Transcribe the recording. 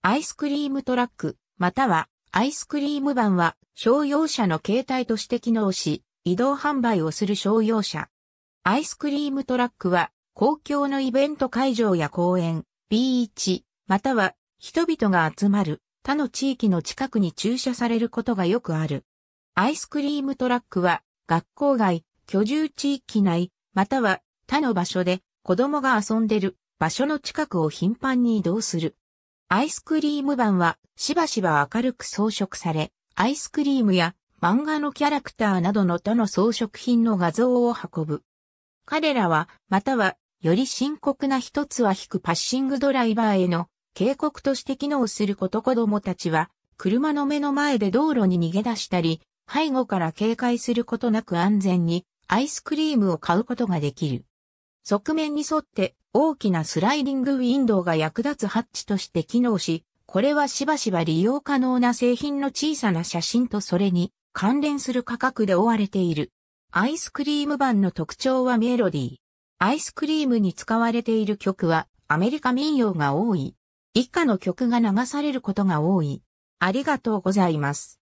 アイスクリームトラック、またはアイスクリーム版は商用車の携帯として機能し、移動販売をする商用車。アイスクリームトラックは公共のイベント会場や公園、ビーチ、または人々が集まる他の地域の近くに駐車されることがよくある。アイスクリームトラックは学校外、居住地域内、または他の場所で子供が遊んでる場所の近くを頻繁に移動する。アイスクリーム版はしばしば明るく装飾され、アイスクリームや漫画のキャラクターなどの他の装飾品の画像を運ぶ。彼らは、または、より深刻な一つは引くパッシングドライバーへの警告として機能すること子供たちは、車の目の前で道路に逃げ出したり、背後から警戒することなく安全にアイスクリームを買うことができる。側面に沿って大きなスライディングウィンドウが役立つハッチとして機能し、これはしばしば利用可能な製品の小さな写真とそれに関連する価格で追われている。アイスクリーム版の特徴はメロディー。アイスクリームに使われている曲はアメリカ民謡が多い。以下の曲が流されることが多い。ありがとうございます。